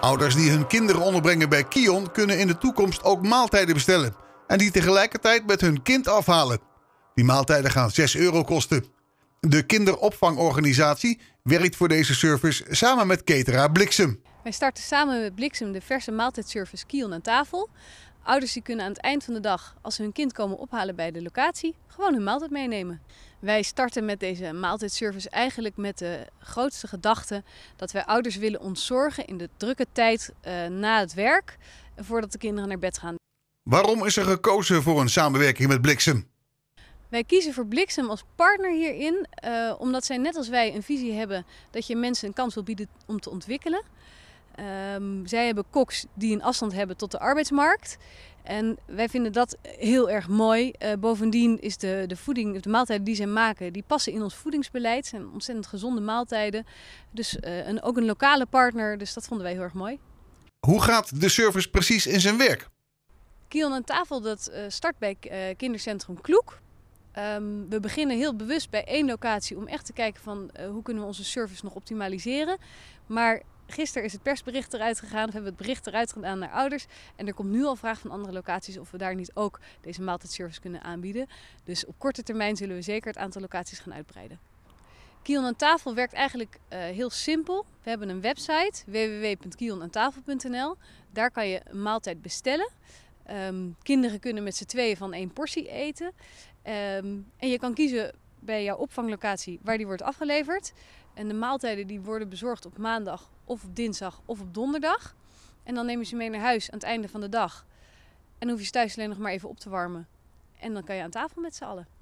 Ouders die hun kinderen onderbrengen bij Kion kunnen in de toekomst ook maaltijden bestellen en die tegelijkertijd met hun kind afhalen. Die maaltijden gaan 6 euro kosten. De kinderopvangorganisatie werkt voor deze service samen met cateraar Bliksem. Wij starten samen met Bliksem de verse maaltijdservice Kiel aan tafel. Ouders die kunnen aan het eind van de dag, als ze hun kind komen ophalen bij de locatie, gewoon hun maaltijd meenemen. Wij starten met deze maaltijdservice eigenlijk met de grootste gedachte dat wij ouders willen ontzorgen in de drukke tijd eh, na het werk, voordat de kinderen naar bed gaan. Waarom is er gekozen voor een samenwerking met Bliksem? Wij kiezen voor Bliksem als partner hierin, eh, omdat zij net als wij een visie hebben dat je mensen een kans wil bieden om te ontwikkelen. Ehm, zij hebben koks die een afstand hebben tot de arbeidsmarkt. En wij vinden dat heel erg mooi. Eh, bovendien is de, de voeding, de maaltijden die zij maken, die passen in ons voedingsbeleid. Het zijn ontzettend gezonde maaltijden. Dus eh, een, ook een lokale partner, dus dat vonden wij heel erg mooi. Hoe gaat de service precies in zijn werk? Kiel aan tafel, dat eh, start bij kindercentrum Kloek. Ehm, we beginnen heel bewust bij één locatie om echt te kijken van hoe kunnen we onze service nog optimaliseren. Maar gisteren is het persbericht eruit gegaan. Of hebben het bericht eruit gedaan naar ouders. En er komt nu al vraag van andere locaties of we daar niet ook deze maaltijdservice kunnen aanbieden. Dus op korte termijn zullen we zeker het aantal locaties gaan uitbreiden. Kion aan tafel werkt eigenlijk eh, heel simpel. We hebben een website www.kionaantafel.nl. Daar kan je een maaltijd bestellen. Ehm, kinderen kunnen met z'n tweeën van één portie eten. Ehm, en je kan kiezen bij jouw opvanglocatie waar die wordt afgeleverd. En de maaltijden die worden bezorgd op maandag, of op dinsdag of op donderdag. En dan nemen ze mee naar huis aan het einde van de dag. En hoef je ze thuis alleen nog maar even op te warmen. En dan kan je aan tafel met z'n allen.